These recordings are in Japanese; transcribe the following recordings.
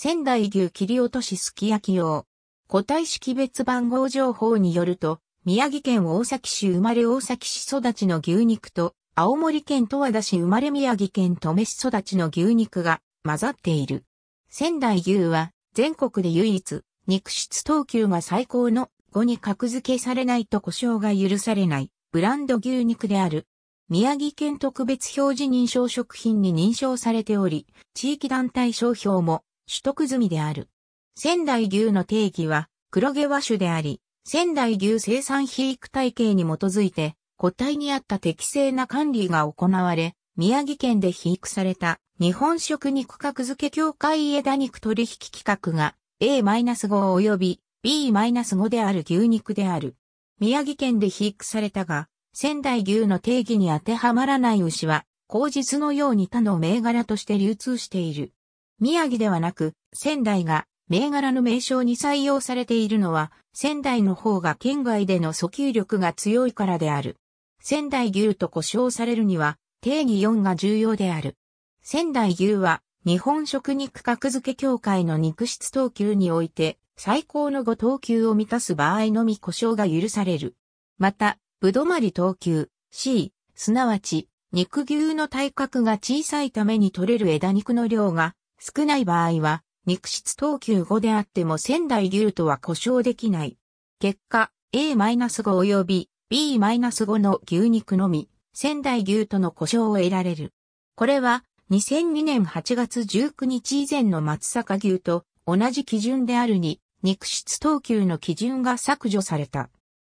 仙台牛切り落としすき焼き用。個体識別番号情報によると、宮城県大崎市生まれ大崎市育ちの牛肉と、青森県十和田市生まれ宮城県登米市育ちの牛肉が混ざっている。仙台牛は全国で唯一、肉質等級が最高の5に格付けされないと故障が許されないブランド牛肉である。宮城県特別表示認証食品に認証されており、地域団体商標も取得済みである。仙台牛の定義は黒毛和種であり、仙台牛生産肥育体系に基づいて、個体に合った適正な管理が行われ、宮城県で肥育された日本食肉格付け協会枝肉取引企画が A-5 及び B-5 である牛肉である。宮城県で肥育されたが、仙台牛の定義に当てはまらない牛は、口実のように他の銘柄として流通している。宮城ではなく、仙台が銘柄の名称に採用されているのは、仙台の方が県外での訴求力が強いからである。仙台牛と呼称されるには、定義4が重要である。仙台牛は、日本食肉格付け協会の肉質等級において、最高の5等級を満たす場合のみ故障が許される。また、ぶどまり等級 C、すなわち、肉牛の体格が小さいために取れる枝肉の量が少ない場合は、肉質等級5であっても仙台牛とは故障できない。結果、A-5 及び B-5 の牛肉のみ、仙台牛との故障を得られる。これは、2002年8月19日以前の松阪牛と同じ基準であるに、肉質等級の基準が削除された。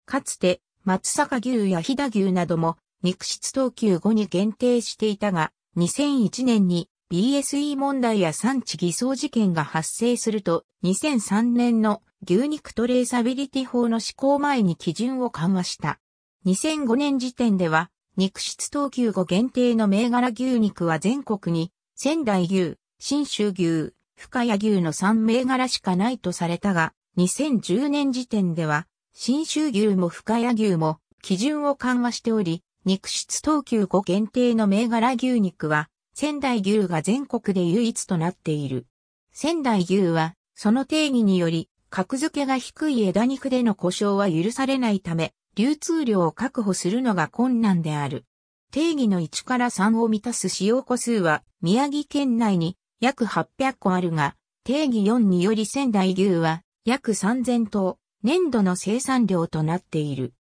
かつて、松阪牛や飛騨牛なども肉質等級5に限定していたが、2001年に BSE 問題や産地偽装事件が発生すると、2003年の牛肉トレーサビリティ法の施行前に基準を緩和した。2005年時点では、肉質等級後限定の銘柄牛肉は全国に、仙台牛、新州牛、深谷牛の3銘柄しかないとされたが、2010年時点では、新州牛も深谷牛も基準を緩和しており、肉質等級5限定の銘柄牛肉は仙台牛が全国で唯一となっている。仙台牛は、その定義により、格付けが低い枝肉での故障は許されないため、流通量を確保するのが困難である。定義の1から3を満たす使用個数は、宮城県内に約800個あるが、定義4により仙台牛は約3000頭、年度の生産量となっている。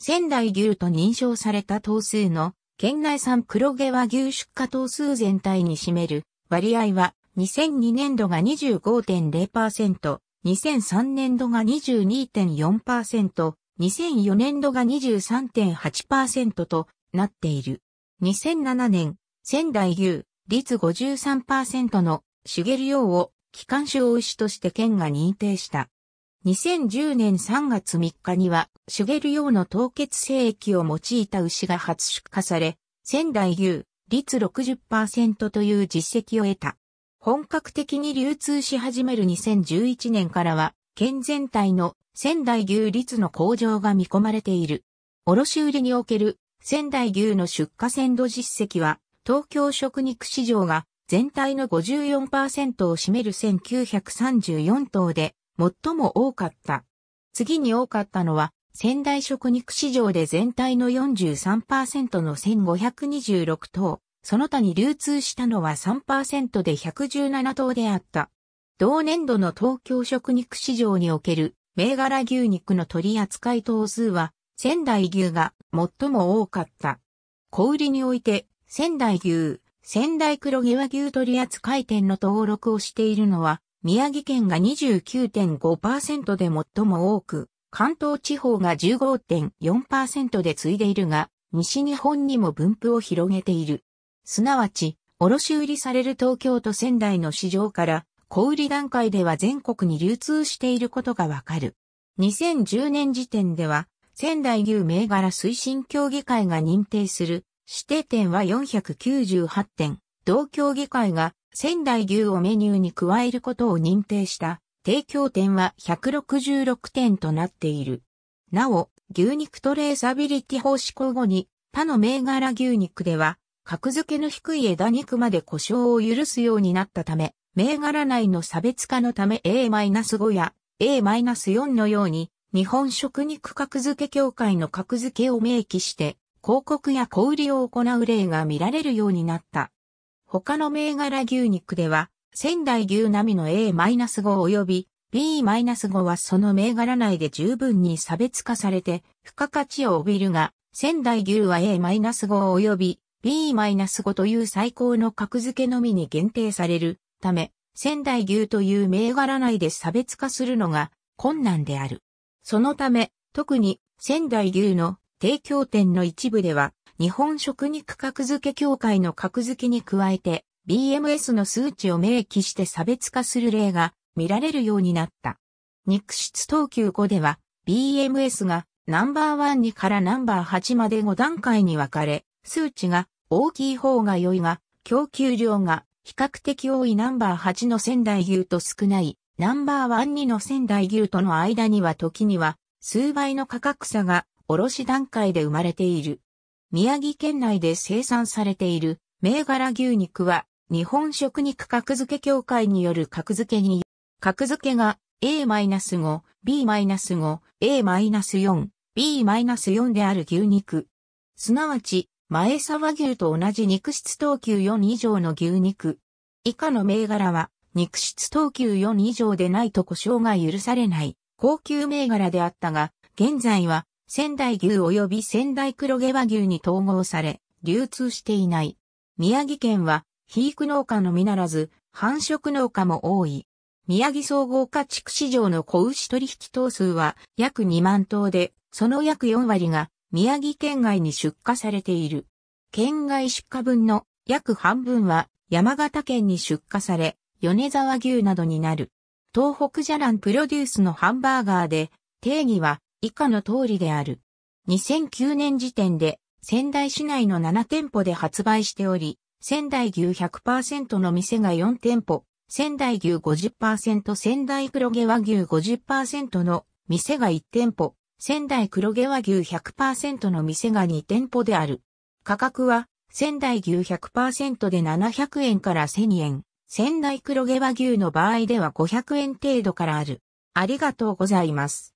仙台牛と認証された頭数の県内産黒毛和牛出荷頭数全体に占める割合は2002年度が25.0%、2003年度が22.4%、2004年度が23.8%となっている。2007年、仙台牛、率53%の茂る量を機関種大牛として県が認定した。2010年3月3日には、シュゲル用の凍結精液を用いた牛が初出荷され、仙台牛、率60%という実績を得た。本格的に流通し始める2011年からは、県全体の仙台牛率の向上が見込まれている。卸売における仙台牛の出荷鮮度実績は、東京食肉市場が全体の54%を占める1934頭で、最も多かった。次に多かったのは、仙台食肉市場で全体の43%の1526頭、その他に流通したのは3%で117頭であった。同年度の東京食肉市場における銘柄牛肉の取扱い頭数は仙台牛が最も多かった。小売りにおいて仙台牛、仙台黒毛和牛取扱店の登録をしているのは宮城県が29.5%で最も多く、関東地方が15.4%で次いでいるが、西日本にも分布を広げている。すなわち、卸売される東京と仙台の市場から、小売段階では全国に流通していることがわかる。2010年時点では、仙台牛銘柄推進協議会が認定する指定店は498店、同協議会が仙台牛をメニューに加えることを認定した提供点は166点となっている。なお、牛肉トレーサビリティ法施行後に、他の銘柄牛肉では、格付けの低い枝肉まで故障を許すようになったため、銘柄内の差別化のため A-5 や A-4 のように、日本食肉格付け協会の格付けを明記して、広告や小売りを行う例が見られるようになった。他の銘柄牛肉では、仙台牛並みの A-5 及び B-5 はその銘柄内で十分に差別化されて、付加価値を帯びるが、仙台牛は A-5 及び B-5 という最高の格付けのみに限定されるため、仙台牛という銘柄内で差別化するのが困難である。そのため、特に仙台牛の提供店の一部では、日本食肉格付け協会の格付けに加えて、BMS の数値を明記して差別化する例が見られるようになった。肉質等級5では、BMS がナンバーワンにからナンバー8まで5段階に分かれ、数値が大きい方が良いが、供給量が比較的多いナンバー8の仙台牛と少ないナンバーワン2の仙台牛との間には時には数倍の価格差が卸段階で生まれている。宮城県内で生産されている銘柄牛肉は日本食肉格付け協会による格付けに、格付けが A-5、B-5、A-4、B-4 である牛肉。すなわち、前沢牛と同じ肉質等級4以上の牛肉。以下の銘柄は、肉質等級4以上でないと故障が許されない、高級銘柄であったが、現在は仙台牛及び仙台黒毛和牛に統合され、流通していない。宮城県は、肥育農家のみならず、繁殖農家も多い。宮城総合家畜市場の子牛取引頭数は約2万頭で、その約4割が宮城県外に出荷されている。県外出荷分の約半分は山形県に出荷され、米沢牛などになる。東北ジャランプロデュースのハンバーガーで、定義は以下の通りである。2009年時点で仙台市内の7店舗で発売しており、仙台牛100%の店が4店舗、仙台牛50%、仙台黒毛和牛50%の店が1店舗、仙台黒毛和牛100%の店が2店舗である。価格は仙台牛100%で700円から1000円、仙台黒毛和牛の場合では500円程度からある。ありがとうございます。